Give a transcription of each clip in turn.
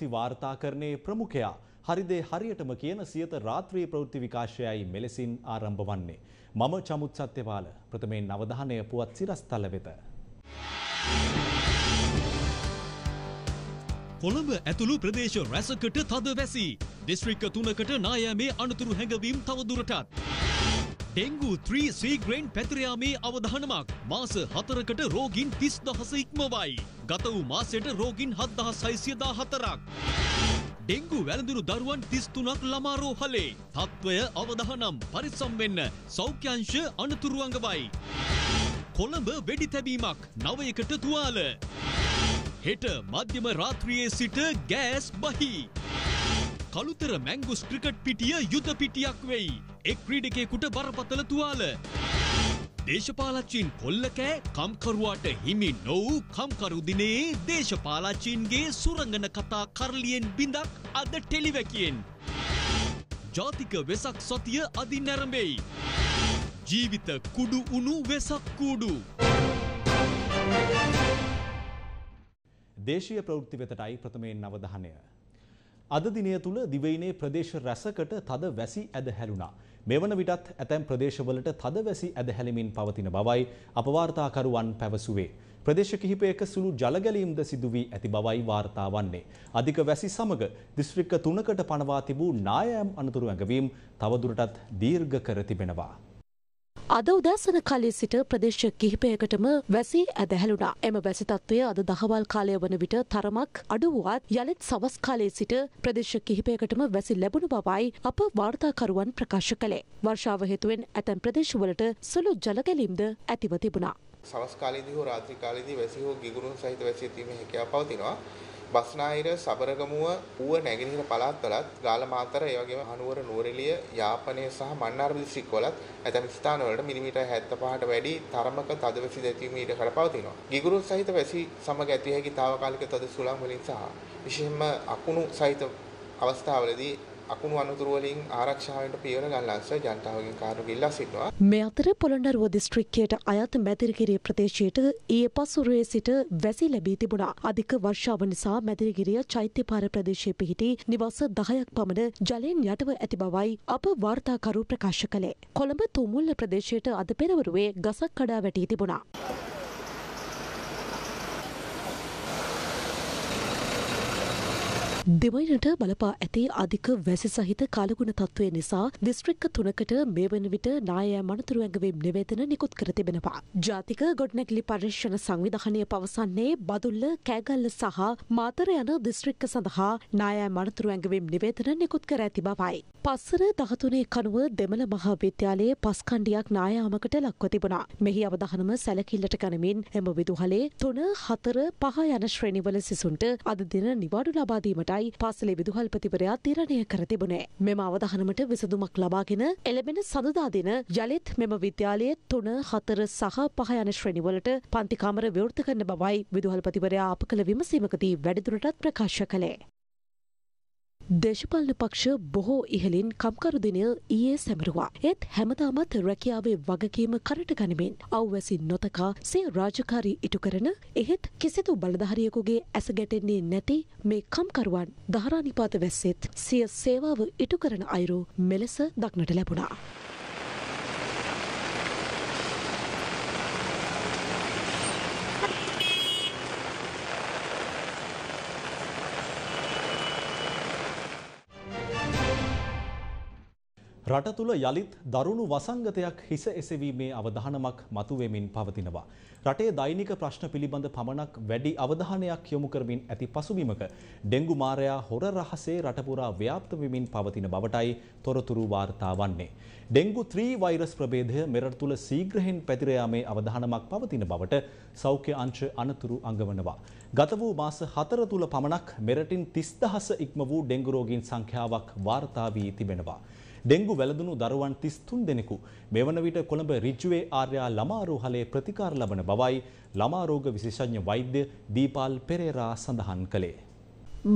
ප්‍රවෘත්ති වාර්තාකරණයේ ප්‍රමුඛයා හරිදේ හරියටම කියන සියත රාත්‍රී ප්‍රවෘත්ති විකාශයයි මෙලෙසින් ආරම්භ වන්නේ. මම චමුත් සත්‍යපාල ප්‍රථමයෙන් අවධානය පුවත් සිරස්තල වෙත. කොළඹ ඇතුළු ප්‍රදේශ රැසකට තද වැසි. දිස්ත්‍රික්ක තුනකට නායමේ අනතුරු හැඟවීම් තවදුරටත්. ඩෙංගු 3C ග්‍රේන් පැතිරයාමේ අවධානමක් මාස හතරකට රෝගින් තිස් දහස ඉක්මවයි. ගත වූ මාසයට රෝගින් හත්දහ සයිසියදා හතරක්. ඩෙංගු වැළඳුරු දරුවන් තිස්තුනක් ළමාරෝහලේ තත්ත්වය අවධහනම් පරිසම් වෙන්න සෞඛ්‍යංශ අනතුරුවඟවයි. කොළඹ වෙඩි තැබීමක් නවයකට තුවාල. හෙට මධ්‍යම රාත්‍රියයේ සිට ගෑස් බහි. කළුතර මැංගුස් ක්‍රිකට් පිටිය යුද පිටියක් වෙයි. එක් ක්‍රීඩකයෙකුට බරපතල තුවාල. දේශපාලච්චීන් කොල්ලකෑ කම්කරුවාට හිමි නොවූ කම්කරුදිනයේ දේශපාලච්චීන්ගේ සුරංගන කතා කරලියෙන් බිඳක් අද ටෙලිවැකියෙන්. ජාතික වෙසක් සතිය අධි නැරඹෙයි. ජීවිත කුඩු උණු වෙසක් කූඩු. දේශීය ප්‍රවෘත්ති වෙතටයි ප්‍රථමයෙන් නවධානය. අද දිනය තුළ දිවයිනේ ප්‍රදේශ රැසකට තද වැසි ඇද හැලුණා. මෙවන විටත් ඇතැම් ප්‍රදේශවලට තද වැසි ඇද හැලිමින් පවතින බවයි අපවාර්තාකරුවන් පැවසුවේ. ප්‍රදේශ කිහිපයක සුළු ජලගැලීම්ද සිදු වී ඇති බවයි වාර්තා වන්නේ. අධික වැසි සමග දිස්ත්‍රික්ක තුනකට පනවා තිබූ නායෑම් අනතුරු ඇඟවීම් තවදුරටත් දීර්ඝ කර තිබෙනවා. අද උදැසන කලින් සිට ප්‍රදේශ කිහිපයකටම වැසි ඇදහැලුණා. එම වැසි තත්ත්වය අද දහවල් කාලය වන විට තරමක් අඩුවත් යළිත් සවස් කාලයේ සිට ප්‍රදේශ කිහිපයකටම වැසි ලැබුණු බවයි අප වාර්තාකරුවන් ප්‍රකාශ කළේ. වර්ෂාව හේතුවෙන් ඇතැම් ප්‍රදේශවලට සුළු ජලගැලීම්ද ඇතිව තිබුණා. සවස් කාලයේදී හෝ රාත්‍රී කාලයේදී වැසි හෝ ගිගුරුන් සහිත වැසි තීමේ හැකියාව පවතිනවා. බස්නාහිර සබරගමුව ඌව නැගෙනහිර පළාත්වලත් ගාලමාතර ඒ වගේම හනුවර නුවරඑළිය යාපනය සහ මන්නාර දිස්ත්‍රික්කවලත් ඇතැම් ස්ථානවලට මිලිමීටර් 75ට වැඩි තරමක තදවැසි දැතිවීම ඉඩ කඩ පවතිනවා. ගිගුරුන් සහිත වැසි සමග ඇති හැකි తాවකාලික තද සුළං වලින් සහ විශේෂයෙන්ම අකුණු සහිත අවස්ථාවලදී අකුණු අනතුරු වලින් ආරක්ෂා වෙන්න පියවර ගන්න ලංකාවේ ජනතාවගෙන් කාරුණික ඉල්ලා සිටිනවා. මේ අතර පොළොන්නරුව දිස්ත්‍රික්කයට අයත් මැදිරිගිරිය ප්‍රදේශයට ඊයේ පසුරුවේ සිට වැසි ලැබී තිබුණා. අධික වර්ෂාව නිසා මැදිරිගිරිය චෛත්‍යපාර ප්‍රදේශයේ පිහිටි නිවස 10ක් පමණ ජලයෙන් යටව ඇති බවයි අප වාර්තාකරු ප්‍රකාශ කළේ. කොළඹ තුමුල්ල ප්‍රදේශයට අද පෙරවරුවේ ගසක් කඩා වැටී තිබුණා. දෙවයිනට බලපා ඇති අධික වැසි සහිත කලගුණ තත්ත්වය නිසා දිස්ත්‍රික්ක තුනකට මේ වන විට නායෑ මනතුරු ඇඟවීම් නිවේදන නිකුත් කර තිබෙනවා. ජාතික ගොඩනැගලි පර්ේෂණ සංවිධානය පවසන්නේ බදුල්ල කෑගල්ල සහ මාතර යන දිස්ත්‍රික්ක සඳහා නායෑ මනතුරු ඇඟවීම් නිවේදන නිකුත් කර ඇති බවයි. පස්සර දහතුනේ කනුව දෙමළ මහා විද්‍යාලයේ පස්කණ්ඩියක් නායාමකට ලක්ව තිබුණා. මෙහි අවධහනම සැලකිල්ලට ගනමින් එම විදුහලේ තුන හතර පහ යන ශ්‍රණිවල සිසුන්ට අද දින නිවාඩු ලබාදීමටයි යයි පාසලේ විදුහල්පතිවරයා තිරණය කර තිබුණේ. මෙම අවධානමට විසඳුමක් ලබාගෙන එළබෙන සඳදා දින යළිත් මෙම විද්‍යාලයේ තුන හතර සහ පහ යන ශ්‍රේණිවලට පන්තිකාමර විවෘත කරන බවයි විදුහල්පතිවරයා අප කළ විමසීමකදී වැඩිදුරටත් ප්‍රකාශ කළේ. දේශපාලන පක්ෂ බොහෝ ඉහලින් කම්කරු දිනය ඊයේ සැමරුවා. ඒත් හැමදාමත් රැකියාවේ වගකීම කරට ගනිමින් අවවැසි නොතකා සිය රාජකාරී ඉටු කරන එහෙත් කිසිදු බලධාරියෙකුගේ ඇස ගැටෙන්නේ නැති මේ කම්කරුවන් දහරානිපාත වැස්සෙත් සිය සේවාව ඉටු කරන අයුරු මෙලෙස දක්නට ලැබුණා. රට තුළ යළිත් දරුණු වසංගතයක් හිස එසවීමේ අවධානමක් මතුවෙමින් පවතිනවා. රටේ දෛනික ප්‍රශ්න පිළිබඳ පමණක් වැඩි අවධානයක් යොමු කරමින් ඇති පසුබිමක ඩෙංගු මාරයා හොර රහසේ රටපුරා ව්‍යාප්ත වෙමින් පවතින බවටයි තොරතුරු වාර්තා වන්නේ. ඩෙංගු 3 වෛරස් ප්‍රභේදය මෙරට තුළ සීඝ්‍රයෙන් පැතිර යාමේ අවධානමක් පවතින බවට සෞඛ්‍ය අංශ අනතුරු අඟවනවා. ගත වූ මාස 4 තුළ පමණක් මෙරටින් 30000 ඉක්ම වූ ඩෙංගු රෝගීන් සංඛ්‍යාවක් වාර්තා වී තිබෙනවා. ඩෙංගු වැළඳුණු දරුවන් 33 දෙනෙකු මේ වන විට කොළඹ රිජ්ජුවේ ආර්යා ළමා රෝහලේ ප්‍රතිකාර ලබන බවයි ළමා රෝග විශේෂඥ වෛද්‍ය දීපාල් පෙරේරා සඳහන් කළේ.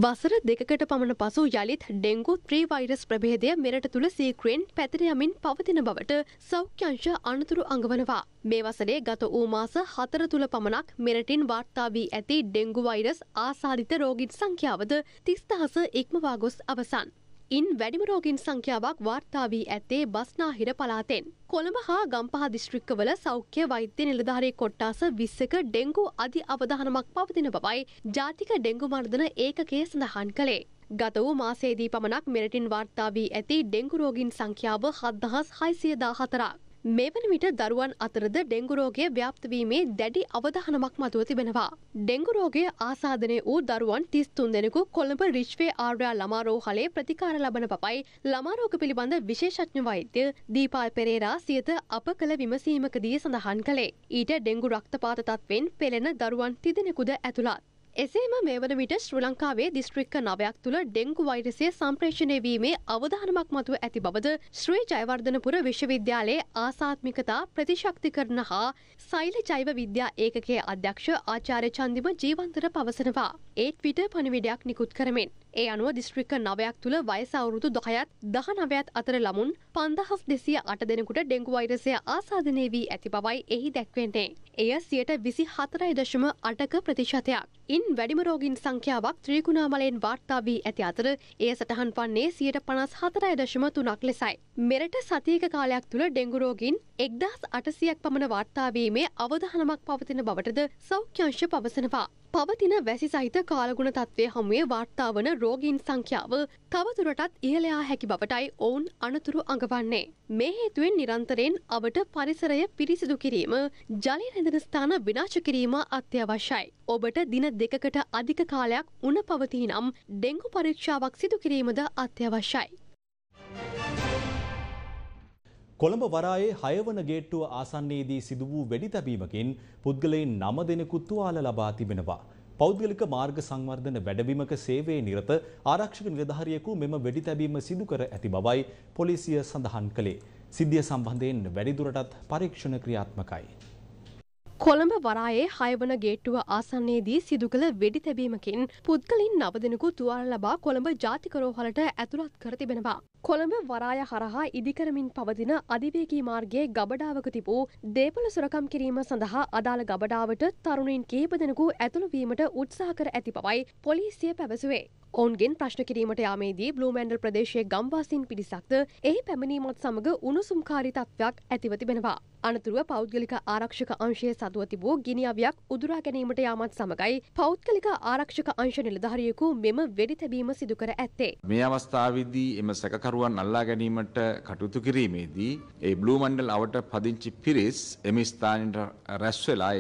වසර දෙකකට පමණ පසු යළිත් ඩෙංගු ත්‍රීවයිරස් ප්‍රභේදය මෙරට තුළ සීක්‍රෙන් පැතිරයමින් පවතින බවට සෞඛ්‍යංශ අනතුරු අඟවනවා. මේ වසරේ ගත වූ මාස හතර තුළ පමණක් මෙරටින් වාර්තා වී ඇති ඩෙංගු වෛරස් ආසාධිත රෝගීන් සංඛ්‍යාවද තිස්දහස ඉක්මවා ගොස් අවසන්. ඉන් වැඩිම රෝගීන් සංඛ්‍යාවක් වාර්තා වී ඇත්තේ බස්නාහිර පළාතෙන්. කොළඹ හා ගම්පහ දිස්ත්‍රික්කවල සෞඛ්‍ය වෛද්‍ය නිලධාරී කොට්ටාස 20ක ඩෙන්ගු අධි අවධානමක් පවතින බවයි ජාතික ඩෙන්ගු මර්ධන ඒකකය සඳහන් කළේ. ගත වූ මාසේදී පමණක් මෙරටින් වාර්තා වී ඇති ඩෙංගු රෝගීන් සංඛ්‍යාව 7614ක්. මෙවන විට දරුවන් අතරද ඩෙංගු රෝගය ව්‍යාප්ත වීමේ දැඩි අවධානමක් මතුව තිබෙනවා. ඩෙංගු රෝගය ආසාදනය වූ දරුවන් 33 දෙනෙකු කොළඹ රිච්වේ ආර්යා ළමා රෝහලේ ප්‍රතිකාර ලබන බවයි ළමා රෝග පිළිබඳ විශේෂඥ වෛද්‍ය දීපාල් පෙරේරා සියත අප කළ විමසීමකදී සඳහන් කළේ. ඊට ඩෙංගු රක්තපාත තත්වෙන් පෙළෙන දරුවන් 3 දෙනෙකුද ඇතුළත්. එසේම මේ වන විට ශ්‍ර ලංකාවේ දිස්ත්‍රික්ක නවයක් තුළ ඩෙංගු වෛරසය සම්ප්‍රේෂණය වීමේ අවධානමක් මතුව ඇති බවද ශ්‍රී ජයවර්ධනපුර විශ්වවිද්‍යාලයේ ආසාත්මිකතා ප්‍රතිශක්තිකරණ හා සෛල ජෛව විද්‍යා ඒකකයේ අධ්‍යක්ෂ ආචාර්ය චන්දිම ජීවන්තර පවසනවා. ඒත් විට පණිවිඩයක් නිකුත් කරමින්. ඒ අනුව දිස්ත්‍රික්ක නවයක් තුළ වයස අවුරුදු දහයත් දහ නවයත් අතර ළමුන් පන්දහස් දෙසිය අට දෙනෙකුට ඩෙංගු වෛරසය ආසාධනය වී ඇති බවයි එහි දැක්වෙන්නේ. එය සියට විසි හතරයි දශම අටක ප්‍රතිශතයක්. ඉන් වැඩිමරෝගින් සංඛ්‍යාවක් ත්‍රීකුණාමලයෙන් වාර්තා වී ඇති අතර එය සටහන් වන්නේ සියට පනස් හතරයි දශම තුනක් ලෙසයි. මෙරට සතියක කාලයක් තුළ ඩෙංගුරෝගින් එක්දස් අටසියක් පමණ වාර්තාාවීමේ අවධහනමක් පවතින බවටද සෞඛ්‍යංශ පවසනවා. පවතින වැසි සහිත කාලගුණ තත්ත්වය හමුවේ වාර්තාාවන රෝගීන් සංඛ්‍යාව තවතුරටත් ඉහලයා හැකි බවටයි ඔවුන් අනතුරු අඟවන්නේ. මේ හේතුවෙන් නිරන්තරයෙන් අවට පරිසරය පිරිසිදු කිරීම ජලය රැඳෙන ස්ථාන විනාශ කිරීම අත්‍යවශ්‍යයි. ඔබට දින දෙකකට අධික කාලයක් උණ පවතිනම් ඩෙංගු පරීක්ෂාවක් සිදු කිරීමද අත්‍යවශ්‍යයි. කොළඹ වරායේ හයවන ගේට්ටුව ආසන්නයේදී සිදු වූ වෙඩි තැබීමකින් පුද්ගලයන් නම දෙනෙකු තුවාල ලබා තිබෙනවා. පෞද්ගලික මාර්ග සංවර්ධන වැඩබිමක සේවයේ නිරත ආරක්ෂක නිලධාරියෙකු මෙම වෙඩි තැබීම සිදු කර ඇති බවයි පොලිසිය සඳහන් කළේ. සිද්ධිය සම්බන්ධයෙන් වැඩිදුරටත් පරීක්ෂණ ක්‍රියාත්මකයි. කොළඹ වරායේ හයවන ගේට්ටුව ආසන්නයේදී සිදු කළ වෙඩි තැබීමකින් පුද්ගලින් නව දෙනෙකු තුවාල ලබා කොළඹ ජාතික රෝහලට ඇතුළත් කර තිබෙනවා. කොළඹ වරාය හරහා ඉදිකරමින් පවතින අධිවේගී මාර්ගයේ ගබඩාවක තිබූ දේපළ සුරකම් කිරීම සඳහා අදාළ ගබඩාවට තරුණින් කීප දෙනෙකු ඇතුළු වීමට උත්සාහ කර ඇති බවයි පොලිසිය පැවසුවේ. ඔවුන්ගෙන් ප්‍රශ්න කිරීමට යාමේදී බ්ලූමැන්ඩල් ප්‍රදේශයේ ගම්වාසින් පිරිසක්ද එහි පැමිණීමත් සමග උණුසුම්කාරී තත්ත්වයක් ඇතිව තිබෙනවා. අනතුරුව පෞද්ගලික ආරක්ෂක අංශය සතුව තිබූ ගිනිඅවියක් උදුරා ගැනීමට යාමත් සමගයි පෞද්ගලික ආරක්ෂක අංශ නිලධාරියෙකු මෙම වෙඩි තැබීම සිදු කර ඇත්තේ. මේ අවස්ථාවේදී එම සැකකරු දරුවන් අල්ලා ගැනීමට කටයුතු කිරීමේදී ඒ බ්ලූ මණ්ඩල අවට පදිංචි පිරිස් එම ස්ථානයට රැස් වෙලා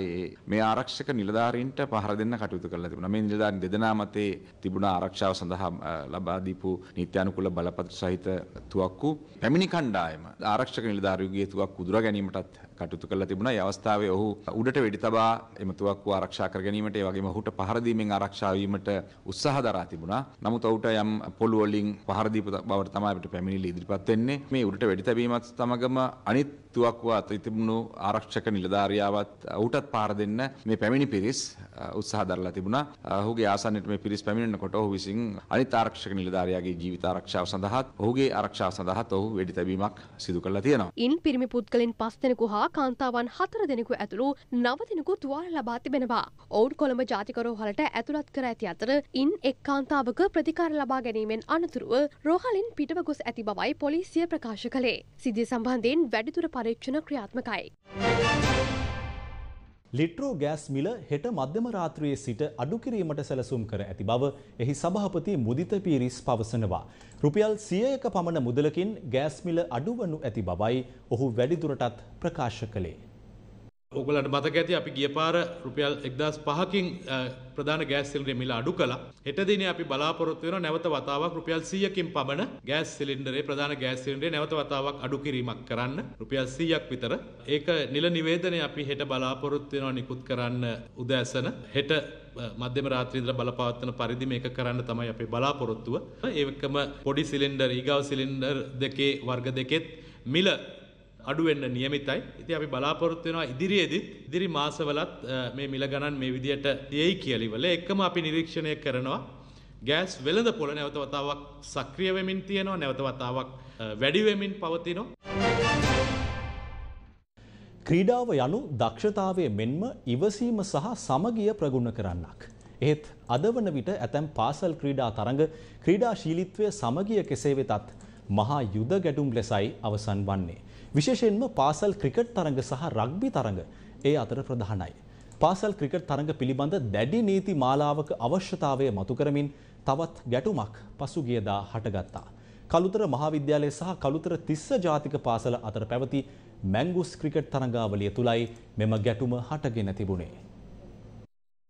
මේ ආරක්ෂක නිලධාරීන්ට පහර දෙන්න කටයුතු කරලා තිබුණා. මේ නිලධාරීන් දෙදෙනා මතේ තිබුණ ආරක්ෂාව සඳහා ලබා දීපු නීත්‍යානුකූල බලපත්‍ර සහිත තුවක්කු පැමිණි කණ්ඩායම ආරක්ෂක නිලධාරියුගේ තුවක්කු උදුරා ගැනීමටත් කටයුතු කරලා තිබුණා. ඒ අවස්ථාවේ ඔහු උඩට වෙඩි තබා එමතුවක්කු ආරක්ෂා කර ගැනීමට ඒ වගේම ඔහුට පහර දීමෙන් ආරක්ෂා වීමට උත්සාහ දරා තිබුණා. නමුත් ඔහුට යම් පොළු වලින් පහර දීපු බවට තමයි අපිට පැමිණිලි ඉදිරිපත් වෙන්නේ. මේ උඩට වෙඩි තැබීමත් සමගම අනිත් තුවක්කු අත තිබුණු ආරක්ෂක නිලධාරියාවත් ඌටත් පාර දෙන්න මේ පැමිණි පිරිස් උත්සාහ දරලා තිබුණා. ඔහුගේ ආසන්නයට මේ පිරිස් පැමිණෙනකොට ඔහු විසින් අනිත් ආරක්ෂක නිලධාරියාගේ ජීවිත ආරක්ෂාව සඳහාත් ඔහුගේ ආරක්ෂාව සඳහාත් ඔහු වෙඩි තැබීමක් සිදු කරලා තියෙනවා. ඉන් පිරිමි පුද්ගලයන් පස් දෙනෙකු හා සහ කාන්තාවන් හතර දෙනෙකු ඇතුළු නව දෙනෙකු තුවාල ලබා තිබෙනවා. ඔවුන් කොළඹ ජාතික රෝහලට ඇතුළත් කර ඇති අතර ඉන් එක් කාන්තාවක ප්‍රතිකාර ලබා ගැනීමෙන් අනතුරුව රෝහලින් පිටව ගොස් ඇති බවයි පොලිසිය ප්‍රකාශ කළේ. සිද්ධිය සම්බන්ධයෙන් වැඩිදුර පරීක්ෂණ ක්‍රියාත්මකයි. ලිට්‍රෝ ගෑස් මිල හෙට මධ්‍යම රාත්‍රියේ සිට අඩු කිරීමට සැලසුම් කර ඇති බව එහි සභාපති මුදිත පීරිස් පවසනවා. රුපියල් 100ක පමණ මුදලකින් ගෑස් මිල අඩු වනු ඇති බවයි ඔහු වැඩිදුරටත් ප්‍රකාශ කළේ. ඔගලට මතක ඇති අපි ගිය පාර රුපියල් එක්දස් පහකින් ප්‍රධාන ගෑස් සිලින්ඩරේ මිල අඩු කළා. හෙටදිනේ අපි බලාපොරොත්තු වෙනවා නැවත වතාවක් රුපියල් 100කින් පමණ ගෑස් සිලින්ඩරේ ප්‍රධාන ගෑස් සිලින්ඩරේ නැවත වතාවක් අඩු කිරීමක් කරන්න රුපියල් 100ක් විතර. ඒක නිල නිවේදනය අපි හෙට බලාපොරොත්තු වෙනවා නිකුත් කරන්න උදෑසන. හෙට මධ්‍යම රාත්‍රියේ ඉඳලා බලපවත්වන පරිදි මේක කරන්න තමයි අපේ බලාපොරොත්තුව. ඒකම පොඩි සිලින්ඩර් ඊගාව සිලින්ඩර් දෙකේ වර්ග දෙකෙත් මිල අඩුවෙන්න නියමිතයි. ඉතින් අපි බලාපොරොත්තු වෙනවා ඉදිරියේදීත් ඉදිරි මාසවලත් මේ මිල ගණන් මේ විදියට තියෙයි කියලිවල එකම අපි නිරීක්ෂණය කරනවා ගෑස් වෙළඳ පොළ නැවත වතාවක් සක්‍රිය වෙමින් තියෙනවා නැවත වතාවක් වැඩි වෙමින් පවතිනවා. ක්‍රීඩාව යනු දක්ෂතාවයේ මෙන්ම ඉවසීම සහ සමගිය ප්‍රගුණ කරන්නක්. එහෙත් අද වන විට ඇතැම් පාසල් ක්‍රීඩා තරඟ ක්‍රීඩාශීලීත්වය සමගිය කෙසේ වෙතත් මහා යුද ගැටුම් ලෙසයි අවසන් වන්නේ. විශේෂයෙන්ම පාසල් ක්‍රිකට් තරඟ සහ රග්බි තරඟ ඒ අතර ප්‍රධානයි. පාසල් ක්‍රිකට් තරඟ පිළිබඳ දැඩි නීති මාලාවක අවශ්‍යතාවය මතු කරමින් තවත් ගැටුමක් පසුගියදා හටගත්තා. කළුතර මහාවිද්‍යාලය සහ කළුතර තිස්ස ජාතික පාසල අතර පැවති මැංගුස් ක්‍රිකට් තරඟාවලිය තුලයි මෙම ගැටුම හටගෙන තිබුණේ.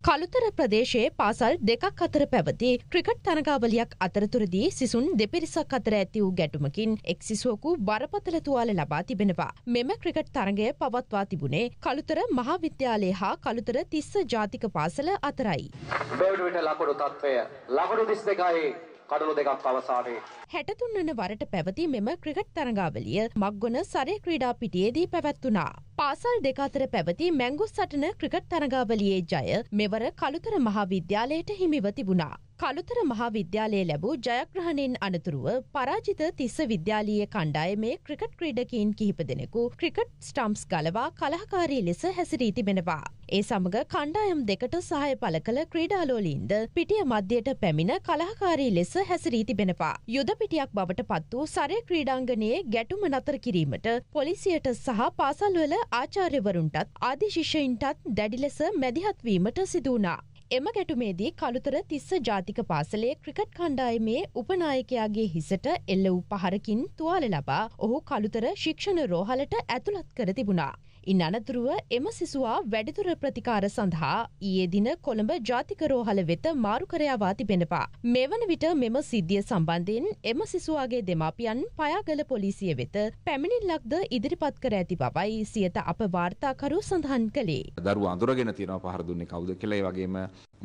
කළුතර ප්‍රදේශයේ පාසල් දෙකක් අතර පැවති ක්‍රිකට් තරගාවලියක් අතරතුරදී සිසුන් දෙපිරිසක් අතර ඇති වූ ගැටුමකින් එක් සිසුවකු බරපතල තුවාල ලබා තිබෙනවා. මෙම ක්‍රිකට් තරගය පවත්වා තිබුණේ කළුතර මහාවිද්‍යාලය හා කළුතර තිස්ස ජාතික පාසල අතරයි. බෙව්විට ලකුණු තත්ත්වය ලකුණු 32යි කඩුණු දෙකක් අවසානයේ හැටතුන්වන වරට පැවති මෙම ක්‍රිකට් තරගාවලිය මක්ගොන සරේ ක්‍රීඩා පිටියේදී පැවැත්වුණා. පාසල් දෙක අතර පැවති මැංගුස් සටන ක්‍රිකට් තරගාවලියේ ජය මෙවර කළුතර මහාවිද්‍යාලයට හිමිව තිබුණා. කළුතර මහාවිද්‍යාලයේ ලැබූ ජයග්‍රහණයෙන් අනතුරුව පරාජිත තිස්ස විද්‍යාලීය කණ්ඩායමේ ක්‍රිකට් ක්‍රීඩකීන් කිහිප දෙනෙකු ක්‍රිකට් ස්ටම්ස් ගලවා කලහකාරී ලෙස හැසිරී තිබෙනවා. ඒ සමග කණ්ඩායම් දෙකට සහය පළ කළ ක්‍රීඩාලෝලීන්ද පිටිය මධ්‍යයට පැමිණ කලහකාරී ලෙස හැසිරී තිබෙනවා. යුද පිටියක් බවට පත් වූ සරය ක්‍රීඩාංගණයේ ගැටුම නතර කිරීමට පොලිසියට සහ පාසල්වල ආචාර්යවරුන්ටත් ආදි ශිෂ්‍යයින්ටත් දැඩි ලෙස මැදිහත්වීමට සිදුවනා. එම ගැටුමේදී කළුතර තිස්ස ජාතික පාසලේ ක්‍රිකට් කණ්ඩායමේ උපනායකයාගේ හිසට එල්ල වූ පහරකින් තුවාල ලබා ඔහු කළුතර ශික්ෂණ රෝහලට ඇතුළත් කර තිබුණා. ඉන් අනතුරුව එම සිසුවා වැඩිදුර ප්‍රතිකාර සඳහා ඊයේ දින කොළඹ ජාතික රෝහල වෙත මාරු කරයවා තිබෙනවා. මෙවන විට මෙම සිද්ධිය සම්බන්ධයෙන් එම සිසුවාගේ දෙමාපියන් පයාගල පොලිසිය වෙත පැමිණිල්ලක්ද ඉදිරිපත් කර ඇති බවයි සියත අප වාර්තාකරු සඳහන් කළේ. දරුවා අඳුරගෙන තියෙනවා පහර දුන්නේ කවුද කියලා ඒ වගේම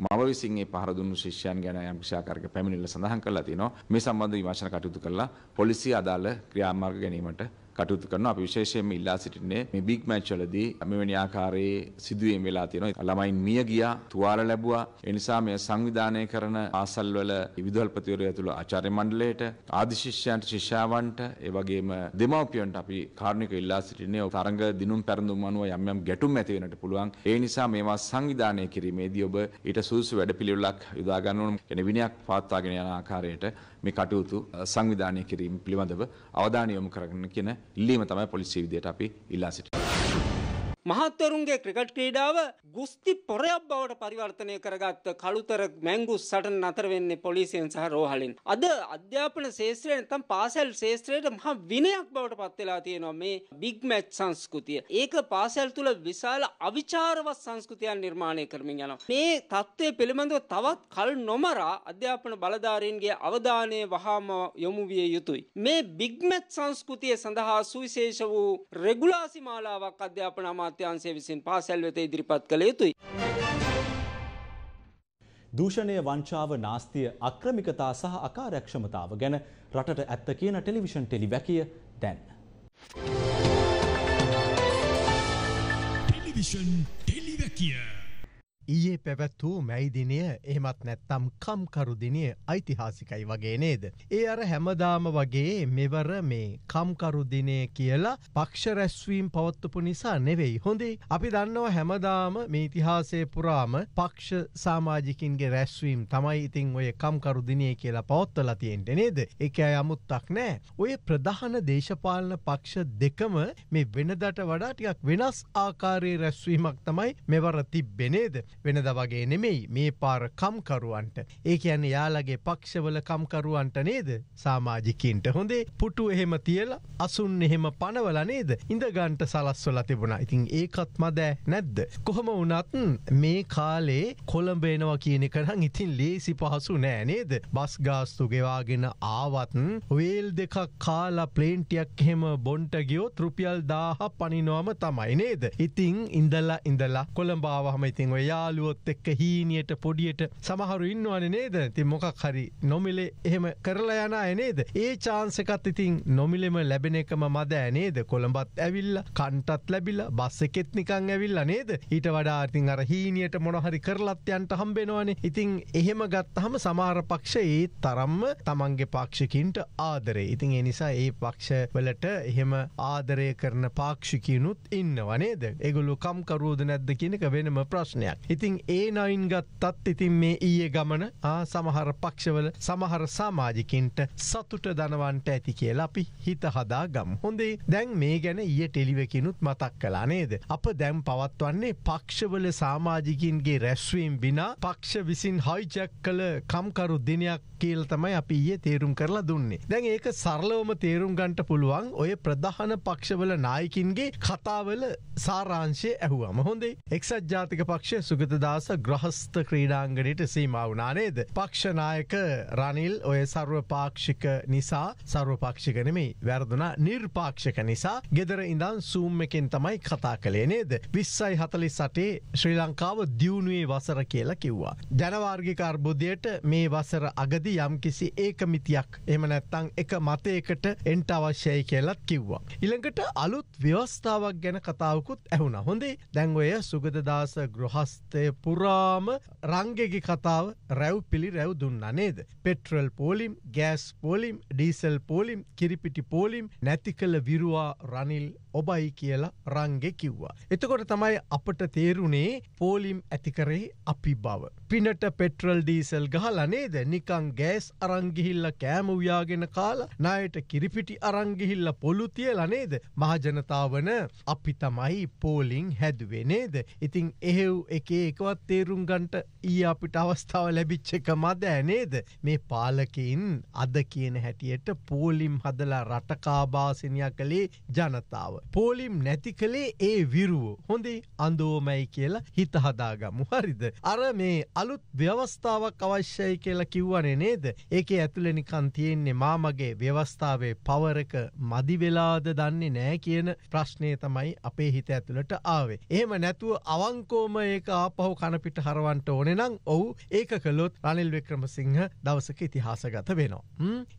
මව විසින් ඒ පහර දුන්නු ශිෂ්‍යයන් ගැන යම්කිසාකාරක පැමිණිල්ල සඳහන් කරලා තිනවා. මේ සම්බන්ධ විමර්ශන කටයුතු කරලා පොලිසිය අදාළ ක්‍රියාමාර්ග ගැනීමට කටයුතු කරනවා. අපි විශේෂයෙන්ම ඉල්ලා සිටින්නේ මේ බිග් මැච් වලදී මෙවැනි ආකාරයේ සිදුවීම් වෙලා තියෙනවා. ළමයින් මිය ගියා, තුවාල ලැබුවා. ඒ නිසා මේ සංවිධානය කරන ආසල් වල විදුහල්පතිවරු ඇතුළු ආචාර්ය මණ්ඩලයට, ආදි ශිෂ්‍යයන්ට, ශිෂ්‍යාවන්ට, ඒ වගේම දෙමව්පියන්ට අපි කාරුණිකව ඉල්ලා සිටින්නේ තරඟ දිනුම් පැරඳුම් අනුව යම් යම් ගැටුම් ඇති වෙන්නට පුළුවන්. ඒ නිසා මේවා සංවිධානය කිරීමේදී ඔබ ඊට සුදුසු වැඩපිළිවෙලක් යොදා ගන්න ඕන. කියන්නේ විනයක් පවත්වාගෙන යන ආකාරයට මේ කටයුතු සංවිධානය කිරීම පිළිබඳව අවධානය යොමු කරගන්න කියන ඉල්ලීම තමයි පොලිසිය විදියට අපි ඉල්ලා සිටින්නේ. මහත්වරුන්ගේ ක්‍රිකට් ක්‍රීඩාව ගුස්ති පොරයක් බවට පරිවර්තනය කරගත්ත කළුතර මැංගුස් සටන නතර වෙන්නේ පොලිසියෙන් සහ රෝහලින්. අද අධ්‍යාපන ශේත්‍රයේ නැත්නම් පාසල් ශේත්‍රයට මහා විනයක් බවට පත් වෙලා තියෙනවා මේ බිග් මැච් සංස්කෘතිය. ඒක පාසල් තුල විශාල අවිචාරවත් සංස්කෘතියක් නිර්මාණය කරමින් යනවා. මේ தત્ත්වය පිළිබඳව තවත් කල් නොමරා අධ්‍යාපන බලධාරීන්ගේ අවධානය වහාම යොමු විය යුතුයි. මේ බිග් මැච් සංස්කෘතිය සඳහා සුවිශේෂ වූ රෙගුලාසි මාලාවක් අධ්‍යාපන අමාත්‍යාංශය අමාත්‍යංශය විසින් පාසැල් වෙත ඉදිරිපත් කළ යුතුයි. දූෂණය වංචාව නාස්තිය අක්‍රමිකතා සහ අකාර්යක්ෂමතාව ගැන රටට ඇත්ත කියන ටෙලිවිෂන් ටෙලිවැකිය දැන්. ටෙලිවිෂන් ටෙලිවැකිය ඊයේ පැවැත් වූ මැයිදිනය එහමත් නැත්තම් කම්කරුදිනය ඓතිහාසිකයි වගේ නේද. ඒ අර හැමදාම වගේ මෙවර මේ කම්කරුදිනය කියලා පක්ෂරැස්වීම් පවත්වපු නිසා නෙවෙයි හොඳේ. අපි දන්නව හැමදාම මේ ඉතිහාසේ පුරාම පක්ෂ සාමාජිකින්ගේ රැස්වීම් තමයි ඉතිං ඔය කම්කරුදිනය කියලා පවත්වල තියෙන්ට නේද. එක අයමුත්තක් නෑ. ඔය ප්‍රධාන දේශපාලන පක්ෂ දෙකම මේ වෙනදට වඩා ටිකක් වෙනස් ආකාරයේ රැස්වීමක් තමයි මෙවර තිබ්බෙනේද. වෙනද වගේ නෙමෙයි මේ පාර කම්කරුවන්ට ඒ කියන්න යාලගේ පක්ෂවල කම්කරුවන්ට නේද සාමාජිකින්ට හොඳේ පුටු එහෙම තියල අසුන් එහෙම පනවල නේද ඉඳගන්ට සලස්වල තිබුණ ඉතින් ඒකත් මදෑ නැද්ද. කොහොම වනත් මේ කාලේ කොළඹේනවා කියන කරම් ඉතින් ලේසි පහසු නෑනේද බස් ගාස්තු ගෙවාගෙන ආවත්න් වේල් දෙකක් කාලා ප්ලේන්ටියක් හෙම බොන්ටගියෝ තෘපියල් දාහ පනිනෝම තමයි නේද. ඉතිං ඉඳලා ඉඳලා කොළඹාවහම ඉතින් ඔයා යාලුවොත් එක්ක හීනියට පොඩියට සමහරු ඉන්නවන නේද ති මොකක් හරි නොමිලේ එහෙම කරලා යන එනේද ඒ චාන්සකත් ඉතින් නොමිලෙම ලැබෙන එකම මද ඇනේද කොළඹත් ඇවිල්ල කන්ටත් ලැබිල බස්ස එකෙත්නිකං ඇවිල්ල නේද ඊට වඩාර්තින් අර හීනියට මොනහරි කරලත් යන්ට හම්බෙනවානේ ඉතින් එහෙම ගත්තහම සමාර පක්ෂ ඒ තරම්ම තමන්ගේ පාක්ෂිකින්ට ආදරේ ඉතින් එනිසා ඒ පක්ෂ වලට එහෙම ආදරය කරන පාක්ෂිකනුත් ඉන්නවනේද එගොලු කම්කරෝද නැද්ද කියනක වෙනම ප්‍රශ්නයක් ඉතින් ඒ නයින් ගත්තත් ඉතින් මේ ඊය ගමන සමහර පක්ෂවල සමහර සාමාජිකින්ට සතුට දනවන්ට ඇති කියලා අපි හිත හදා ගම් හොඳේ දැන් මේ ගැන ඊය ටෙලිවකිනුත් මතක් කලා නේද. අප දැම් පවත්වන්නේ පක්ෂවල සාමාජිකින්ගේ රැස්වීම් බිනා පක්ෂ විසින් හයිජැක් කළ කම්කරු දිනයක් කියල තමයි අපි ඒ තේරුම් කරලා දුන්නේ. දැන් ඒක සරලවම තේරුම් ගන්ට පුළුවන් ඔය ප්‍රධහන පක්ෂවල නායකින්ගේ කතාවල සාරාංශය ඇහුවම හොඳේ එක්සත් ජාතික පක්ෂ සුගතදාස ග්‍රහස්ත ක්‍රීඩාංගනයට සීමාවනානේද. පක්ෂනායක රනිල් ඔය සර්වපාක්ෂික නිසා සර්වපක්ෂිකනමේ වැරදුන නිර්පාක්ෂක නිසා ගෙදර ඉඳන් සූම් එකෙන් තමයි කතා කළේ නේද. විස්සයි හතලි සටේ ශ්‍රී ලංකාව දියුණුවේ වසර කියලා කිව්වා. ජනවාර්ගික අර්බුදයට මේ වසර අගදි එහිදී යම්කිසි ඒකමිතියක් එම නැත්තං එක මතයකට එන්ට අවශ්‍යයි කියලත් කිව්වා. ඉළඟට අලුත් ව්‍යවස්ථාවක් ගැන කතාවකුත් ඇහුණ හොඳේ දැන්වය සුගදදාස ගෘහස්තය පුරාම රංගෙගි කතාව රැව් පිළි රැව් දුන්න නේද. පෙට්‍රල් පෝලිම් ගෑස් පෝලිම් ඩීසල් පෝලිම් කිරිපිටි පෝලිම් නැති කළ විරුවා රනිල් ඔබයි කියලා රංගෙ කිව්වා. එතකොට තමයි අපට තේරුණේ පෝලිම් ඇතිකරේ අපි බව. පිනට පෙට්‍රල් ඩීසල් ගහලා නේද නිකං ගෑස් අරංගිහිල්ල කෑමවයාගෙන කාලා නායට කිරිපිටි අරංගිහිල්ල පොළු තියලා නේද මහජනතාවන අපි තමයි පෝලිං හැදුවේ නේද. ඉතිං එහෙව් එක එකවත් තේරුම් ගන්ට ඊ අපිට අවස්ථාව ලැබිච්ච එක මදෑ නේද මේ පාලකින් අද කියන හැටියට පෝලිම් හදලා රටකාබාසිනයක් කළේ ජනතාව. පෝලිම් නැති කළේ ඒ විරුවෝ. හොඳේ අඳෝමයි කියලා හිතහදාගමු හරිද. අර මේ අලුත් ව්‍යවස්ථාවක් අවශ්‍යයි කියලා කිව්වනේ නේද. ඒකේ ඇතුළෙනිකන් තියෙන්නේ මාමගේ ව්‍යවස්ථාවේ පවරක මදිවෙලාද දන්නේ නෑ කියන ප්‍රශ්නය තමයි අපේ හිත ඇතුළට ආවේ. එහෙම නැතුව අවංකෝම ඒක ආපහු කණපිට හරවන්ට ඕනෙනම් ඔවු ඒක කළොත් රනිල් වික්‍රම සිංහ දවසක ඉතිහාසගත වෙනවා.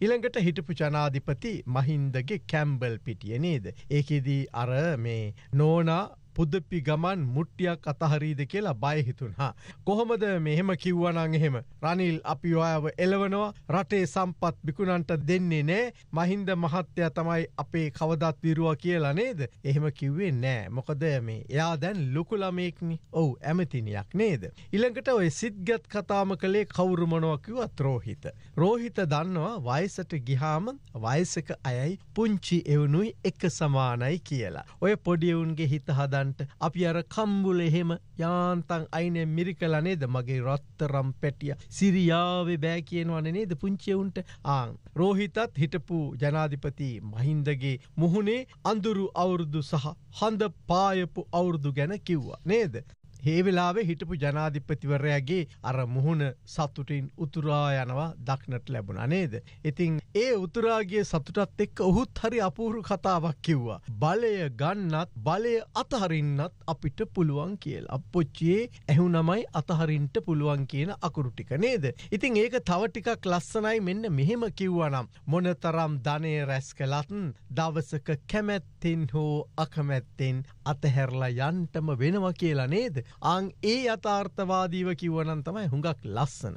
ඉළඟට හිටපු ජනාධිපති මහින්දගේ කැම්බල් පිටිය නේද. ඒකෙද එතනදී අර මේ නෝනා පුදපි ගමන් මුට්ටියක් අතහරීද කියලා බයහිතුන් හා. කොහොමද මෙහෙම කිව්වනං එහෙම. රනිල් අපි ඔයාව එලවනවා රටේ සම්පත් බිකුණන්ට දෙන්නේ නෑ මහින්ද මහත්තය තමයි අපේ කවදත් විරුවා කියලා නේද. එහෙම කිව්වේ නෑ මොකද මේ එයා දැන් ලොකුළමයෙක්නි ඔවු ඇමතිනයක් නේද. ඉළඟට ඔය සිද්ගත් කතාම කළේ කවුරුමනුවකිවත් රෝහිත. රෝහිත දන්නවා වයිසට ගිහාම වයිසක අයයි පුංචි එවනුයි එක සමානයි කියලා. ඔය පොඩියවුන්ගේ හිතහදන්න ගන්ට අපි අර කම්බුල එහෙම යාන්තන් අයින මිරිකලා නේද මගේ රත්තරම් පැටිය සිරියාවේ බෑ කියනවන නේද පුංචිවුන්ට ආං රෝහිතත් හිටපු ජනාධිපති මහින්දගේ මුහුණේ අඳුරු අවුරුදු සහ හඳ පායපු අවුරුදු ගැන කිව්වා නේද ඒ වෙලාවේ හිටපු ජනාධිපතිවරයාගේ අර මුහුණ සතුටින් උතුරා යනවා දක්නට ලැබුණා නේද. ඉතින් ඒ උතුරාගේ සතුටත් එක්ක ඔහුත් හරි අපූරු කතාවක් කිව්වා. බලය ගන්නත් බලය අතහරින්නත් අපිට පුළුවන් කියල්. අපපොච්චියේ ඇහුනමයි අතහරින්ට පුළුවන් කියන අකුරුටික නේද. ඉතින් ඒක තවටිකක් ලස්සනයි මෙන්න මෙහෙම කිව්වනම්. මොනතරම් ධනය රැස් කලත්න් දවසක කැමැත්තෙන් හෝ අකමැත්තෙන් අතහැරලා යන්ටම වෙනවා කියලා නේද. ආං ඒ අතාර්ථවාදීව කිව්වනන් තමයි හුඟක් ලස්සන.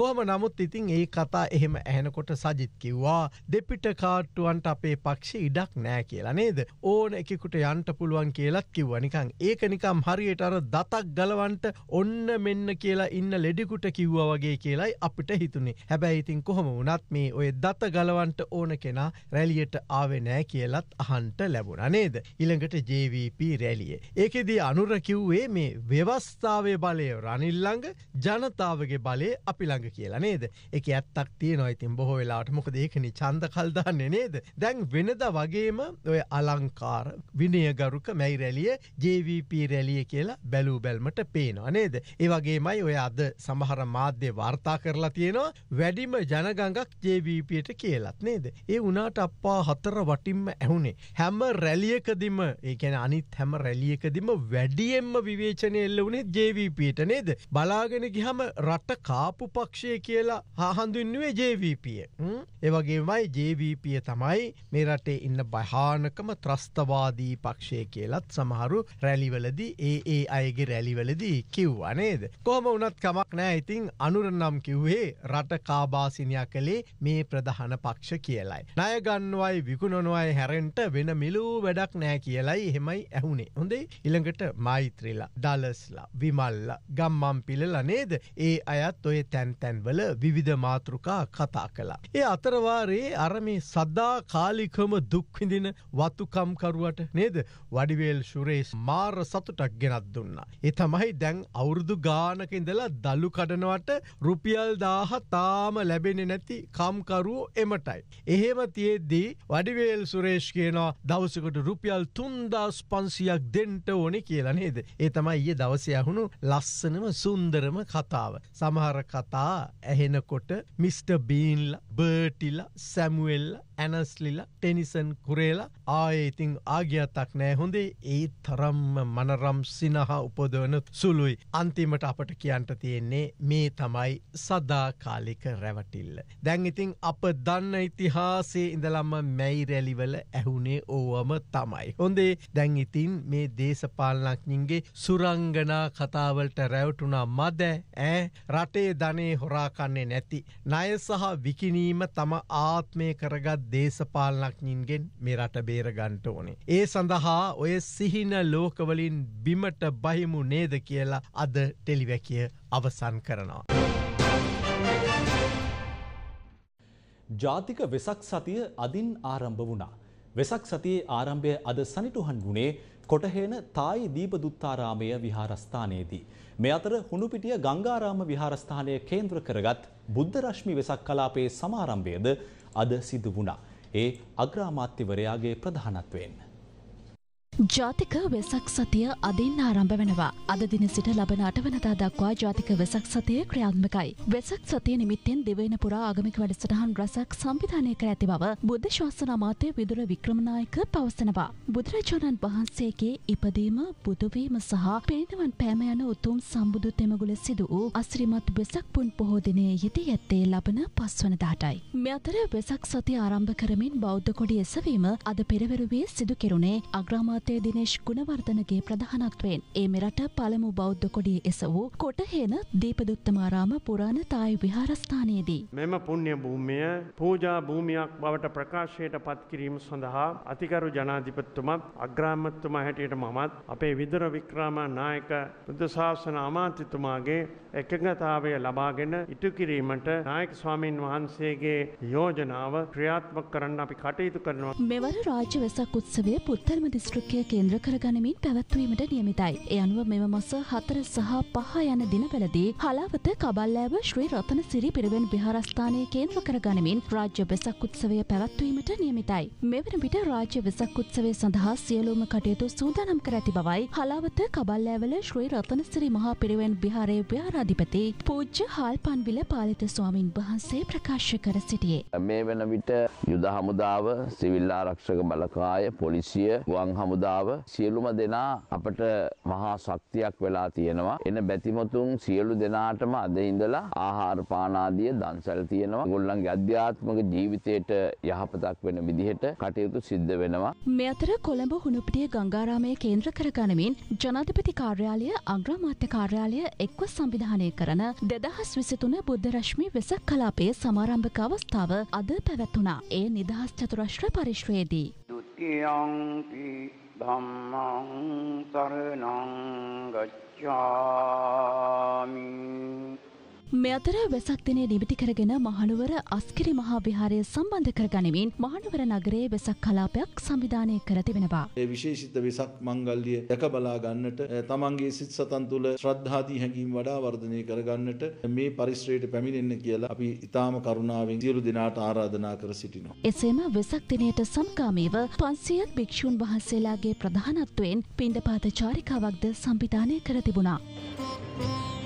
කොහම නමුත් ඉතින් ඒ කතා එහෙම ඇහෙනකොට සජිත් කිව්වා දෙපිට කාට්ටුවන්ට අපේ පක්ෂ ඉඩක් නෑ කියලා නේද. ඕන එකකුට යන්ට පුළුවන් කියලත් කිව්ව නිකං ඒක නිකම් හරියට අර දතක් ගලවන්ට ඔන්න මෙන්න කියලා ඉන්න ලෙඩිකුට කිව්වා වගේ කියලයි අපිට හිතුනේ හැබැයි ඉතින් කොහොම වනත් මේ ඔය දත ගලවන්ට ඕන කෙනා රැලියට ආවෙ නෑ කියලත් අහන්ට ලැබුණ නේද. ඉළඟට ජීවීප ජවිපී රැලිය. ඒකෙදී අනුර කිව්වේ මේ ව්‍යවස්ථාවේ බලය රනිල්ලංග ජනතාවගේ බලය අපිළඟ කියලා නේද එක ඇත්තක් තිය නොයිතින් බොහෝ වෙලාට මොකද ඒකනි චන්ද කල්දාන්න නේද. දැන් වෙනද වගේම ඔය අලංකාර විනයගරුක මැයි රැලිය ජවිපී රැලිය කියලා බැලූ බැල්මට පේනවා නේද. ඒවගේමයි ඔය අද සමහර මාධ්‍ය වාර්තා කරලා තියෙනවා වැඩිම ජනගඟක් ජවිපයට කියලත් නේද. ඒ වනාට අපා හතර වටින්ම ඇහුනේ හැම රැලියකදිම ඒකැන අනිත් අනිත් හැම රැලියකදිම වැඩියෙන්ම විවේචනය එල්ල වනේ ජවපට නේද. බලාගෙන ගිහම රට කාපු පක්ෂය කියලා හාහන්දුන්නුවේ ජවපිය. ඒවගේමයි ජවපිය තමයි මේ රටේ ඉන්න බහානකම ත්‍රස්තවාදී පක්ෂය කියලත් සමහරු රැලිවලදී ඒ ඒ අයගේ රැලිවලදී කිව්වා නේද. කොහම උනත් කමක් නෑ ඉතින් අනුරනම් කිව්වේ රට කාබාසිනයක් කළේ මේ ප්‍රධහන පක්ෂ කියලයි. නයගන්නවයි විකුණනුවයි හැරෙන්ට වෙන මිලූ වැඩක් නෑ කියලයි හෙමයි ඇහුණේ හොඳේ ඉළඟට මෛත්‍රලා දලස්ලා විමල්ල ගම්මම් පිළල නේද ඒ අයත් ඔය තැන්තැන්වල විවිධ මාතෘකා කතා කලා. ඒ අතරවාරයේ අරමේ සදා කාලිකම දුක්විඳින වතුකම්කරුවට නේද වඩිවේල් ශුරේෂ් මාර සතුටක් ගෙනත් දුන්න. එතමයි දැන් අවුරුදු ගානක ඉඳලා දල්ලු කඩනවට රුපියල් දාහ තාම ලැබෙන නැති කම්කරුවෝ එමටයි. එහෙම තියෙද්දී වඩිවේල් සුරේෂ් කියනවා දවසකට රුපියල් තුන්දස් පන් සුභාංශයක් දෙන්න ඕනේ කියලා නේද? ඒ තමයි ඊයේ දවසේ අහුණු ලස්සනම සුන්දරම කතාව. සමහර කතා ඇහෙනකොට මිස්ටර් බීන්ලා, බර්ටිලා, සැමුවෙල්ලා ඇනස්ලිල ටෙනිසන් කුරේලා ආයඉතිං ආග්‍යත්තක් නෑ හොඳේ ඒ තරම්ම මනරම් සිනහා උපදවන සුළුයි අන්තිමට අපට කියන්ට තියෙන්නේ මේ තමයි සදාකාලික රැවටිල්ල. දැන් ඉතිං අප දන්න ඉතිහාසේ ඉඳලම්ම මැයි රැලිවල ඇහුනේ ඕවම තමයි. හොඳේ දැන් ඉතින් මේ දේශපාලනක්ඥින්ගේ සුරංගනා කතාවලට රැවටුනා මද ඇ රටේ ධනේ හොරාකන්නේ නැති. නය සහ විකිනීම තම ආත්මය කරගත් දේශපාලනක්ඥින්ගෙන් මේ රට බේරගන්ට ඕනේ. ඒ සඳහා ඔය සිහින ලෝකවලින් බිමට බහිමු නේද කියලා අද ටෙලිවැකිය අවසන් කරනවා. ජාතික වෙසක් සතිය අදින් ආරම්භ වුණා. වෙසක් සතියේ ආරම්භය අද සනිටුහන් වුණේ කොටහේන තායි දීපදුත්තාරාමය විහාරස්ථානයේදී. මේ අතර හුණුපිටිය ගංගාරාම විහාරස්ථානය කේන්ද්‍ර කරගත් බුද්ධ රශ්මි වෙසක් කලාපයේ සමාරම්භයද අද සිදු වුණා. ඒ අග්‍රාමාත්‍යවරයාගේ ප්‍රධානත්වයෙන්. ජාතික වෙසක් සතිය අදින් ආරම්භ වෙනවා. අද දින සිට ලබන අටවනදා දක්වා ජාතික වෙසක් සතිය ක්‍රියාත්මකයි. වෙසක් සතිය නිමිත්තෙන් දෙවයින පුරා ආගමික වැඩසටහන් රැසක් සංවිධානය කර ඇති බව බුද්ධ ශාසන අමාත්‍ය විදුර වික්‍රමනායක පවසනවා. බුදුරජාණන් වහන්සේගේ ඉපදීම, බුදුවීම සහ පිරිනිවන් පෑම යන උතුම් සම්බුදු තෙමගුල සිදු වූ අසිරිමත් වෙසක් පුන් පොහෝ දිනයේ යෙදී ඇත්තේ ලබන පස්වනදාටයි. මේ අතර වෙසක් සතිය ආරම්භ කරමින් බෞද්ධ කොටි එසවීම අද පෙරවරුවේ සිදු කෙරුණේ අග්‍රාමාත්‍ය අමාත්‍ය දිනේශ් ගුණවර්ධනගේ ප්‍රධානත්වයෙන් ඒ මෙරට පළමු බෞද්ධ කොඩිය එස වූ කොටහේන දීපදුත්තමාරාම පුරාණ තායි විහාරස්ථානයේදී. මෙම පුුණ්‍ය භූමිය පූජා භූමියක් බවට ප්‍රකාශයට පත්කිරීම සඳහා අතිකරු ජනාධිපත්තුමත් අග්‍රාමත්තුම හැටියට මමත් අපේ විදුර වික්‍රාම නායක බුද්ධශාසන අමාත්‍යතුමාගේ එකගතාවය ලබාගෙන ඉටුකිරීමට නායක ස්වාමීන් වහන්සේගේ යෝජනාව ක්‍රියාත්මක කරන්න අපි කටයුතු කරනවා. මෙවර රාජ්‍ය වෙසක් උත්සවය පුත්තර්ම දිස්ත්‍රික්කය අවධානය කේන්ද්‍ර කරගනිමින් පැවැත්වීමට නියමිතයි. ඒ අනුව මෙම මස හතර සහ පහ යන දිනවලදී හලාවත කබල්ලෑව ශ්‍රී රතන සිරි පිරිවෙන් විහාරස්ථානය කේන්ද්‍ර කරගනිමින් රාජ්‍ය වෙසක් උත්සවය පැවැත්වීමට නියමිතයි. මෙවන විට රාජ්‍ය වෙසක් උත්සවය සඳහා සියලුම කටයුතු සූදානම් කර ඇති බවයි හලාවත කබල්ලෑවල ශ්‍රී රතනසිරි මහා පිරිවෙන් විහාරයේ විහාරාධිපති පූජ්‍ය හාල්පන්විල පාලිත ස්වාමින් වහන්සේ ප්‍රකාශ කර සිටියේ. මේ වන විට යුද හමුදාව, සිවිල් ආරක්ෂක බලකාය, පොලිසිය, වන් හමුදාව හමුදාව සියලුම දෙනා අපට මහා ශක්තියක් වෙලා තියෙනවා. එන බැතිමතුන් සියලු දෙනාටම අද ඉඳලා ආහාර පාන ආදී දන්සල් තියෙනවා. ඒගොල්ලන්ගේ අධ්‍යාත්මික ජීවිතයට යහපතක් වෙන විදිහට කටයුතු සිද්ධ වෙනවා. මේ අතර කොළඹ හුණුපිටිය ගංගාරාමය කේන්ද්‍ර කරගනිමින් ජනාධිපති කාර්යාලය අග්‍රාමාත්‍ය කාර්යාලය එක්ව සංවිධානය කරන 2023 බුද්ධ රශ්මි වෙසක් කලාපයේ සමාරම්භක අවස්ථාව අද පැවැත්වුණා. ඒ නිදහස් චතුරශ්‍ර පරිශ්‍රයේදී. 地样的。Dhammang saranang gacchami මෙතර වෙසක් දිනේ නිමිති කරගෙන මහනුවර අස්කිරි මහා විහාරය සම්බන්ධ කරගනිමින් මහනුවර නගරයේ වෙසක් කලාපයක් සංවිධානය කර තිබෙනවා. ඒ විශේෂිත වෙසක් මංගල්‍ය දැක බලා ගන්නට තමන්ගේ සිත් සතන් තුළ ශ්‍රද්ධාදී හැඟීම් වඩා වර්ධනය කරගන්නට මේ පරිශ්‍රයට පැමිණෙන්න කියලා අපි ඉතාම කරුණාවෙන් සියලු දෙනාට ආරාධනා කර සිටිනවා. එසේම වෙසක් දිනයට සමකාමීව 500ක් භික්ෂුන් වහන්සේලාගේ ප්‍රධානත්වයෙන් පිණ්ඩපාත චාරිකාවක්ද සංවිධානය කර තිබුණා. Thank you.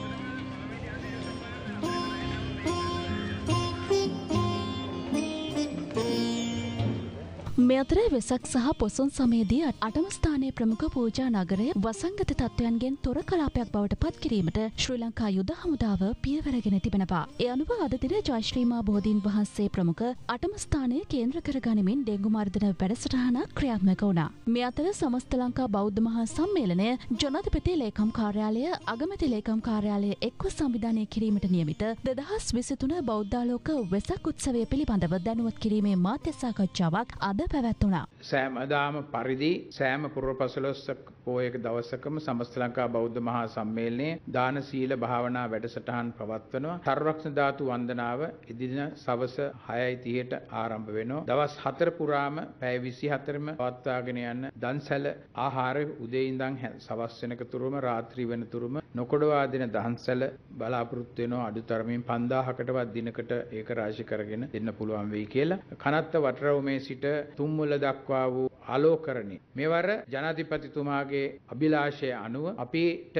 මේ අතර වෙසක් සහ පොසොන් සමයේදී අටම ස්ථානයේ ප්‍රමුඛ පූජා නගරය වසංගත තත්ත්වයන්ගෙන් තොර කලාපයක් බවට පත් කිරීමට ශ්‍රී ලංකා යුද හමුදාව පියවරගෙන තිබෙනවා. ඒ අනුව අද දින ජයශ්‍රීමා බෝධීන් වහන්සේ ප්‍රමුඛ අටම ස්ථානය කේන්ද්‍ර කරගනිමින් ඩෙංගු මර්ධන වැඩසටහන ක්‍රියාත්මක වුණා. මේ අතර සමස්ත ලංකා බෞද්ධ මහා සම්මේලනය ජනාධිපති ලේකම් කාර්යාලය අගමැති ලේකම් කාර්යාලය එක්ව සංවිධානය කිරීමට නියමිත 2023 බෞද්ධාලෝක වෙසක් උත්සවය පිළිබඳව දැනුවත් කිරීමේ මාධ්‍ය සාකච්ඡාවක් අද පැවැ පැවැත්වුණා. සෑමදාම පරිදි සෑම පුරපසලොස්සක පෝයක දවසකම සමස්ත ලංකා බෞද්ධ මහා සම්මේලනයේ දාන සීල භාවනා වැඩසටහන් පවත්වනවා. තරවක්ෂ ධාතු වන්දනාව එදින සවස 6:30ට ආරම්භ වෙනවා. දවස් 4 පුරාම පැය 24ම පවත්වාගෙන යන දන්සැල ආහාර උදේ ඉඳන් සවස් වෙනකතරම රාත්‍රී වෙනතරම නොකොඩවා දෙන දන්සැල බලාපොරොත්තු වෙනවා අඩුතරමින් 5000කටවත් දිනකට ඒක රාශි කරගෙන දෙන්න පුළුවන් වෙයි කියලා. කනත්ත වටරවුමේ සිට 3 උම්මුල දක්වා වූ ආලෝකරණි මෙවර ජනාධිපතිතුමාගේ අභිලාෂය අනුව අපිට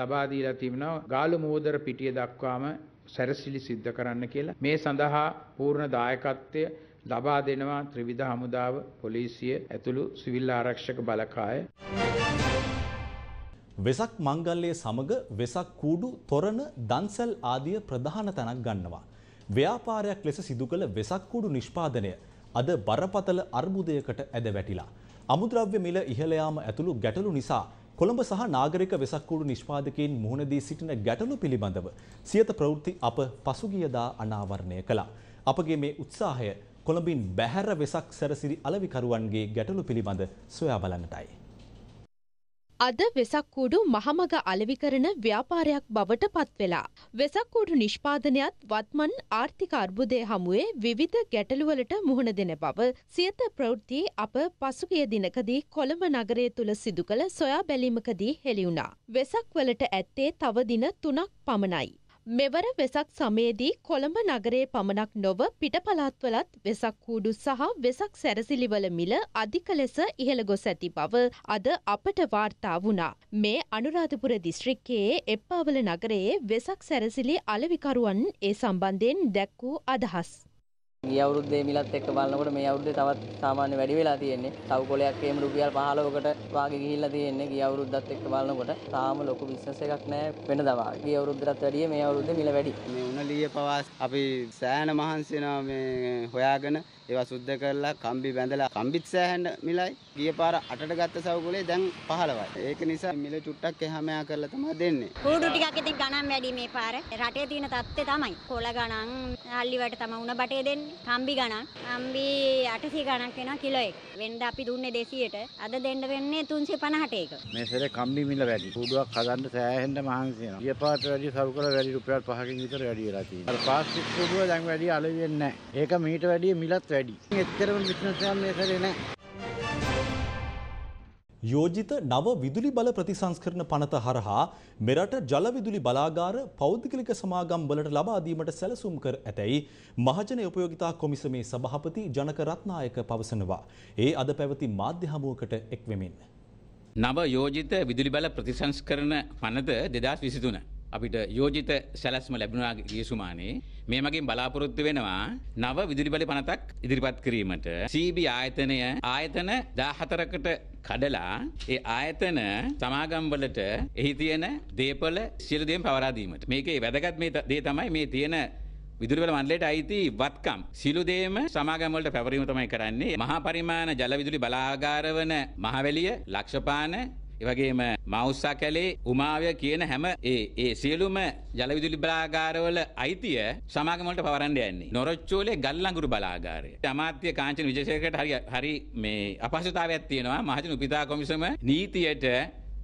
ලබා දීලා තිබෙනවා ගාලු මෝදර පිටිය දක්වාම සැරසිලි සිද්ධ කරන්න කියලා මේ සඳහා පූර්ණ දායකත්වය ලබා දෙනවා ත්‍රිවිධ හමුදාව පොලිසිය ඇතුළු සිවිල් ආරක්ෂක බලකාය වෙසක් මංගල්‍යය සමග වෙසක් කූඩු තොරණ දන්සල් ආදිය ප්‍රධාන තැනක් ගන්නවා. ව්‍යාපාරයක් ලෙස සිදු කළ වෙසක් කූඩු නිෂ්පාදනය අද බරපතල අර්බුදයකට ඇද වැටිලා. අමුද්‍රව්‍ය මිල ඉහළ යාම ඇතුළු ගැටලු නිසා කොළඹ සහ නාගරික වෙසක්කුඩු නිෂ්පාදකයන් මුහුණ දී සිටින ගැටලු පිළිබඳව සියත ප්‍රවෘත්ති අප පසුගියදා අනාවරණය කළා. අපගේ මේ උත්සාහය කොළඹින් බැහැර වෙසක් සැරසිරි අලවිකරුවන්ගේ ගැටලු පිළිබඳ සොයා බලන්නටයි. අද වෙසක්කූඩු මහමග අලෙවි කරන ව්‍යාපාරයක් බවට පත්වෙලා. වෙසක්කූඩු නිෂ්පාදනයත් වත්මන් ආර්ථික අර්බුදය හමුවේ විවිධ ගැටලුවලට මුහුණ දෙන බව සියත ප්‍රවෘත්තියේ අප පසුගිය දිනකදී කොළඹ නගරය තුළ සිදු කළ සොයා බැලීමකදී හෙළිවුණා. වෙසක්වලට ඇත්තේ තවදින තුනක් පමණයි. මෙවර වෙසක් සමයේදී කොළඹ නගරයේ පමණක් නොව පිටපළාත්වලත් වෙසක් කූඩු සහ වෙසක් සැරසිලිවල මිල අධික ලෙස ඉහළ ගොස් ඇති බව අද අපට වාර්තා වුණා. මේ අනුරාධපුර දිස්ත්‍රික්කයේ එප්පාවල නගරයේ වෙසක් සැරසිලි අලවිකරුවන් ඒ සම්බන්ධයෙන් දැක් වූ අදහස්. ගිය අවුරුද්දේ මිලත් එක්ක බලනකොට මේ අවුරුද්දේ තවත් සාමාන්‍ය වැඩි වෙලා තියෙන්නේ. තව කොලයක් එහෙම රුපියල් 15කට වාගේ ගිහිල්ලා තියෙන්නේ. ගිය අවුරුද්දත් එක්ක බලනකොට තාම ලොකු බිස්නස් එකක් නැහැ වෙන දවා. ගිය අවුරුද්දටත් වැඩිය මේ අවුරුද්දේ මිල වැඩි. මේ උණලිය පවාස් අපි සෑහන මහන්සි වෙනවා මේ හොයාගෙන ඒවා සුද්ධ කරලා කම්බි බැඳලා කම්බිත් සෑහන මිලයි ගිය පාර 8ට ගත්ත සවකුලේ දැන් 15යි. ඒක නිසා මිල චුට්ටක් එහා මෙහා කරලා තමයි දෙන්නේ. කූඩු ටිකක් ඉතින් ගණන් වැඩි මේ පාර. රටේ තියෙන தත්ත්වය තමයි. කොළ ගණන්, හල්ලි වලට තමයි උණ බටේ දෙන්නේ. කම්බි ගණන්. කම්බි 800 ගණන් වෙනවා කිලෝ එක. වෙන්න අපි දුන්නේ 200ට. අද දෙන්න වෙන්නේ 350ට ඒක. මේ සැරේ කම්බි මිල වැඩි. කූඩුවක් හදන්න සෑහෙන්න මහන්සි වෙනවා. ගිය පාරට වැඩි සවකුල වැඩි රුපියල් 5කින් විතර වැඩි වෙලා තියෙනවා. අර පාස්ටික් කූඩුව දැන් වැඩි අලෙ වෙන්නේ නැහැ. ඒක මීට වැඩිය මිලත් වැඩි. එච්චරම බිස්නස් එකක් මේ සැරේ නැහැ. යෝජිත නව විදුලි බල ප්‍රතිසංස්කරණ පනත හරහා මෙරට ජලවිදුලි බලාගාර පෞද්ගලික සමාගම් වලට ලබා දීමට සැලසුම් කර ඇතැයි මහජන උපයෝගිතා කොමිසමේ සභාපති ජනක රත්නායක පවසනවා. ඒ අද පැවති මාධ්‍ය හමුවකට එක්වෙමින්. නව යෝජිත විදුලි බල ප්‍රතිසංස්කරණ පනත දෙදස් විසිතුන. අපිට යෝජිත සැලැස්ම ලැබුණා ගිය සුමානේ මේ මගින් බලාපොරොත්තු වෙනවා නව විදුලි බල පනතක් ඉදිරිපත් කිරීමට CB ආයතනය ආයතන 14කට කඩලා ඒ ආයතන සමාගම් වලට එහි තියෙන දේපල සියලු දේම පවරා දීමට මේකේ වැදගත් මේ දේ තමයි මේ තියෙන විදුලිවල මණ්ඩලයට අයිති වත්කම් සිළුදේම සමාගම් වලට පැවරීම තමයි කරන්නේ. මහා පරිමාණ ජල විදුලි බලාගාර වන මහවැලිය, ලක්ෂපාන, එවගේම මෞස්සා කැලේ උමාවය කියන හැම ඒ ඒ සියලුම ජලවිදුලි බලාගාරවල අයිතිය සමාගම වලට පවරන්න යන්නේ. නොරොච්චෝලේ ගල්ලඟුරු බලාගාරය. අමාත්‍ය කාංචන විජේසේකරට හරි හරි මේ අපහසුතාවයක් තියෙනවා මහජන උපිතා කොමිසම නීතියට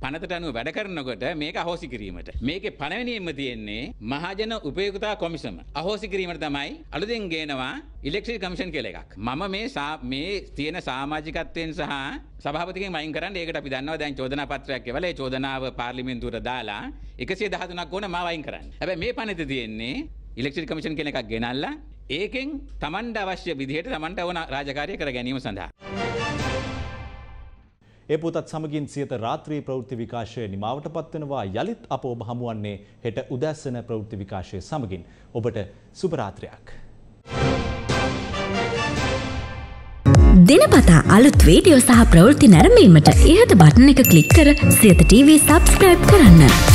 පනතට අනුව වැඩ කරනකොට මේක අහෝසි කිරීමට. මේකේ පළවෙනියෙන්ම තියෙන්නේ මහජන උපයෝගිතා කොමිසම. අහෝසි කිරීමට තමයි අලුතෙන් ගේනවා ඉලෙක්ට්‍රික් කමිෂන් කියලා එකක්. මම මේ මේ තියෙන සමාජිකත්වයෙන් සහ සභාපතිකෙන් වයින් කරන්න ඒකට අපි දන්නවා දැන් චෝදනා පත්‍රයක් එවලා ඒ චෝදනාව පාර්ලිමේන්තුවට දාලා 113ක් ඕන මාව වයින් කරන්න. හැබැයි මේ පනතේ තියෙන්නේ ඉලෙක්ට්‍රික් කමිෂන් කියන එකක් ගෙනල්ලා ඒකෙන් Tamanda අවශ්‍ය විදිහට Tamanda ඕන රාජකාරිය කර ගැනීම සඳහා ඒ පුතත් සමගින් සියත රාත්‍රී ප්‍රවෘත්ති විකාශය නිමාවට පත්වෙනවා යළිත් අප ඔබ හමුවන්නේ හෙට උදැස්සන ප්‍රවෘත්ති විකාශය සමගින් ඔබට සුභරාත්‍රයක්. දෙනපතා අලුත් වීඩියෝ සහ ප්‍රවෘත්ති නැරමීමට ඉහත බටන එක කලික් කර සියත TV සබස්ක්‍රයිබ් කරන්න.